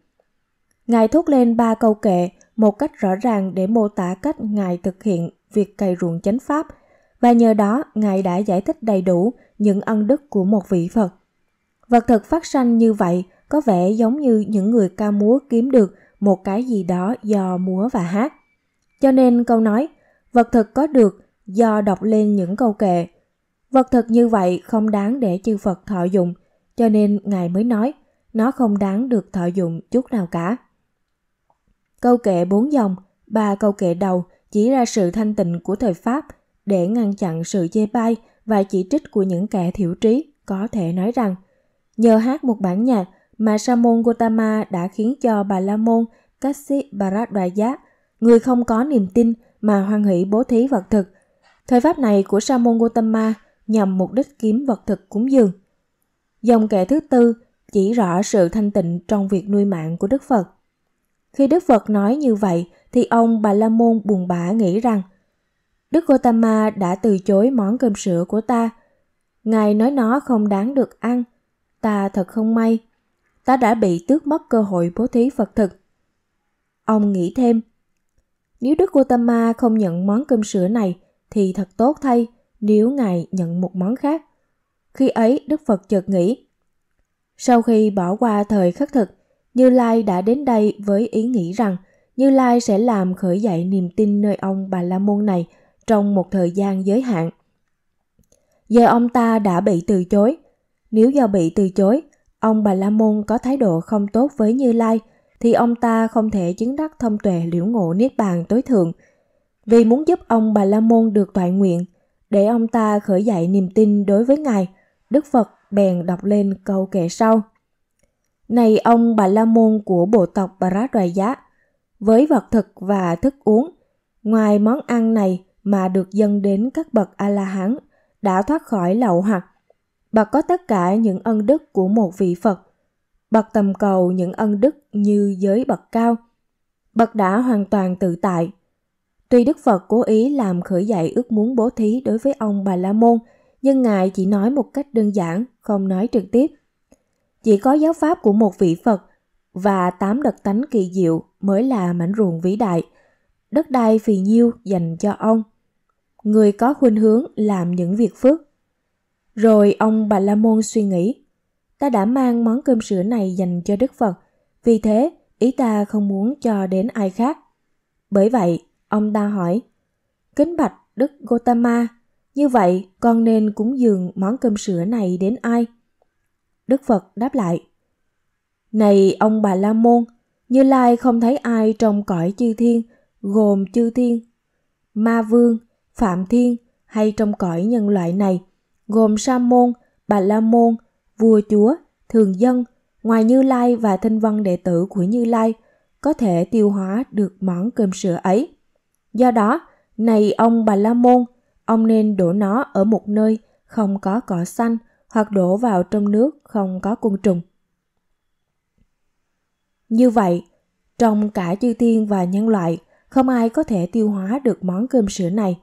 Ngài thốt lên ba câu kệ, một cách rõ ràng để mô tả cách Ngài thực hiện việc cày ruộng chánh pháp, và nhờ đó Ngài đã giải thích đầy đủ những ân đức của một vị Phật. Vật thực phát sanh như vậy có vẻ giống như những người ca múa kiếm được một cái gì đó do múa và hát. Cho nên câu nói, vật thực có được do đọc lên những câu kệ Vật thực như vậy không đáng để chư Phật thọ dụng, cho nên Ngài mới nói, nó không đáng được thọ dụng chút nào cả. Câu kệ bốn dòng, ba câu kệ đầu chỉ ra sự thanh tịnh của thời Pháp để ngăn chặn sự chê bai và chỉ trích của những kẻ thiểu trí có thể nói rằng nhờ hát một bản nhạc mà Sa môn Gotama đã khiến cho Bà La môn Kassi Bharadwaja, người không có niềm tin mà hoan hỷ bố thí vật thực. Thời pháp này của Sa môn Gotama nhằm mục đích kiếm vật thực cúng dường. Dòng kệ thứ tư chỉ rõ sự thanh tịnh trong việc nuôi mạng của Đức Phật. Khi Đức Phật nói như vậy thì ông Bà La Môn buồn bã nghĩ rằng Đức Gautama đã từ chối món cơm sữa của ta. Ngài nói nó không đáng được ăn. Ta thật không may. Ta đã bị tước mất cơ hội bố thí Phật thực. Ông nghĩ thêm, nếu Đức Gautama không nhận món cơm sữa này thì thật tốt thay – nếu Ngài nhận một món khác. Khi ấy Đức Phật chợt nghĩ, sau khi bỏ qua thời khắc thực, Như Lai đã đến đây với ý nghĩ rằng Như Lai sẽ làm khởi dậy niềm tin nơi ông Bà La Môn này trong một thời gian giới hạn. Giờ ông ta đã bị từ chối. Nếu do bị từ chối, ông Bà La Môn có thái độ không tốt với Như Lai, thì ông ta không thể chứng đắc thông tuệ liễu ngộ niết bàn tối thượng. Vì muốn giúp ông Bà La Môn được toại nguyện, để ông ta khởi dậy niềm tin đối với Ngài, Đức Phật bèn đọc lên câu kệ sau. Này ông Bà La Môn của bộ tộc Bà Rá Đoài Giá, với vật thực và thức uống, ngoài món ăn này mà được dâng đến các bậc A-la-hán đã thoát khỏi lậu hoặc, bậc có tất cả những ân đức của một vị Phật, bậc tầm cầu những ân đức như giới bậc cao, bậc đã hoàn toàn tự tại Tuy Đức Phật cố ý làm khởi dậy ước muốn bố thí đối với ông Bà La Môn, nhưng Ngài chỉ nói một cách đơn giản, không nói trực tiếp. Chỉ có giáo pháp của một vị Phật và tám đật tánh kỳ diệu mới là mảnh ruộng vĩ đại, đất đai phì nhiêu dành cho ông. Người có khuynh hướng làm những việc phước. Rồi ông Bà La Môn suy nghĩ, ta đã mang món cơm sữa này dành cho Đức Phật, vì thế ý ta không muốn cho đến ai khác. Bởi vậy, Ông ta hỏi, Kính bạch Đức Gotama, như vậy con nên cúng dường món cơm sữa này đến ai? Đức Phật đáp lại, Này ông bà La Môn, Như Lai không thấy ai trong cõi chư thiên, gồm chư thiên, ma vương, phạm thiên hay trong cõi nhân loại này, gồm sa môn, bà la môn, vua chúa, thường dân, ngoài Như Lai và thanh văn đệ tử của Như Lai, có thể tiêu hóa được món cơm sữa ấy. Do đó, này ông Bà La Môn, ông nên đổ nó ở một nơi không có cỏ xanh hoặc đổ vào trong nước không có côn trùng. Như vậy, trong cả chư thiên và nhân loại, không ai có thể tiêu hóa được món cơm sữa này.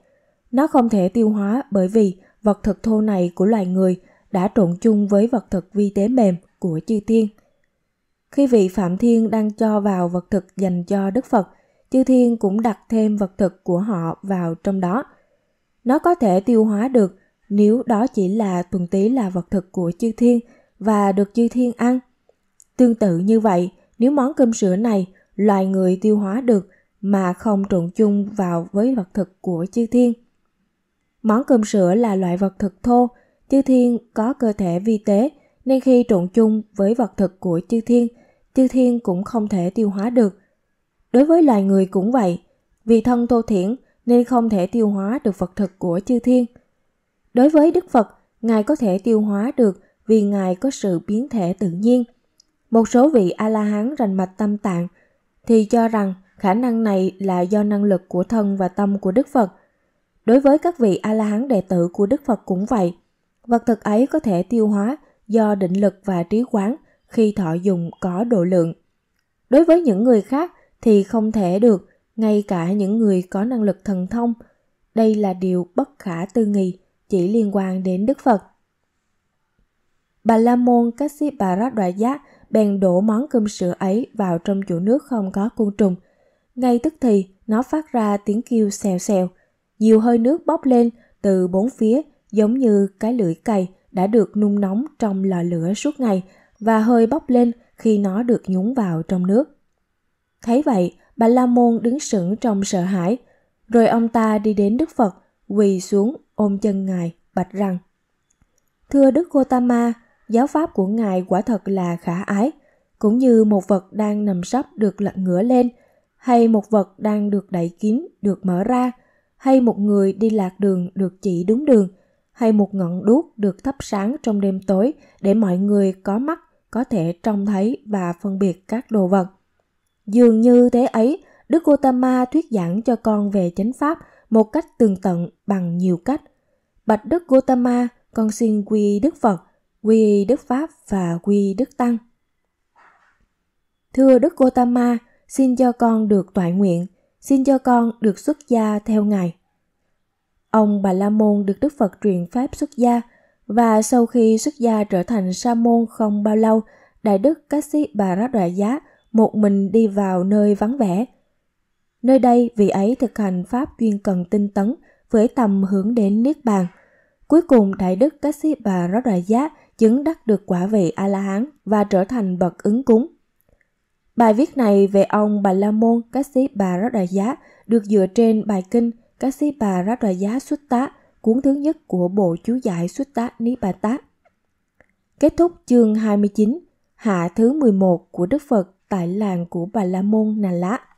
Nó không thể tiêu hóa bởi vì vật thực thô này của loài người đã trộn chung với vật thực vi tế mềm của chư thiên. Khi vị Phạm Thiên đang cho vào vật thực dành cho Đức Phật, chư thiên cũng đặt thêm vật thực của họ vào trong đó. Nó có thể tiêu hóa được nếu đó chỉ là thuần tí là vật thực của chư thiên và được chư thiên ăn. Tương tự như vậy, nếu món cơm sữa này loài người tiêu hóa được mà không trộn chung vào với vật thực của chư thiên. Món cơm sữa là loại vật thực thô, chư thiên có cơ thể vi tế nên khi trộn chung với vật thực của chư thiên, chư thiên cũng không thể tiêu hóa được Đối với loài người cũng vậy, vì thân thô thiển nên không thể tiêu hóa được vật thực của chư thiên. Đối với Đức Phật, Ngài có thể tiêu hóa được vì Ngài có sự biến thể tự nhiên. Một số vị A-la-hán rành mạch tâm tạng thì cho rằng khả năng này là do năng lực của thân và tâm của Đức Phật. Đối với các vị A-la-hán đệ tử của Đức Phật cũng vậy. Vật thực ấy có thể tiêu hóa do định lực và trí quán khi thọ dùng có độ lượng. Đối với những người khác, thì không thể được, ngay cả những người có năng lực thần thông. Đây là điều bất khả tư nghị, chỉ liên quan đến Đức Phật. Bà La Môn Kassipara Đoạ Giác bèn đổ món cơm sữa ấy vào trong chỗ nước không có côn trùng. Ngay tức thì, nó phát ra tiếng kêu xèo xèo. Nhiều hơi nước bốc lên từ bốn phía giống như cái lưỡi cày đã được nung nóng trong lò lửa suốt ngày và hơi bốc lên khi nó được nhúng vào trong nước. Thấy vậy, bà La Môn đứng sững trong sợ hãi, rồi ông ta đi đến Đức Phật, quỳ xuống ôm chân Ngài, bạch rằng Thưa Đức Gotama, giáo pháp của Ngài quả thật là khả ái, cũng như một vật đang nằm sắp được lật ngửa lên, hay một vật đang được đẩy kín, được mở ra, hay một người đi lạc đường được chỉ đúng đường, hay một ngọn đuốc được thắp sáng trong đêm tối để mọi người có mắt có thể trông thấy và phân biệt các đồ vật. Dường như thế ấy, Đức Gotama thuyết giảng cho con về chánh pháp một cách tường tận bằng nhiều cách. Bạch Đức Gotama, con xin quy Đức Phật, quy Đức Pháp và quy Đức Tăng. Thưa Đức Gotama, xin cho con được toại nguyện, xin cho con được xuất gia theo Ngài. Ông Bà La Môn được Đức Phật truyền pháp xuất gia và sau khi xuất gia trở thành sa môn không bao lâu, Đại đức sĩ Bà Rát Đoạ Giá một mình đi vào nơi vắng vẻ. Nơi đây vị ấy thực hành pháp chuyên cần tinh tấn với tầm hướng đến Niết Bàn. Cuối cùng Đại Đức sĩ bà Rất đại Giá chứng đắc được quả vị A-la-hán và trở thành bậc ứng cúng. Bài viết này về ông Bà La Môn sĩ bà Rất đại Giá được dựa trên bài kinh sĩ bà Rất đại Giá Xuất Tá, cuốn thứ nhất của bộ chú giải Xuất Tá Ní Bà tát Kết thúc chương 29, hạ thứ 11 của Đức Phật tại làng của Bà La Môn Nà Lá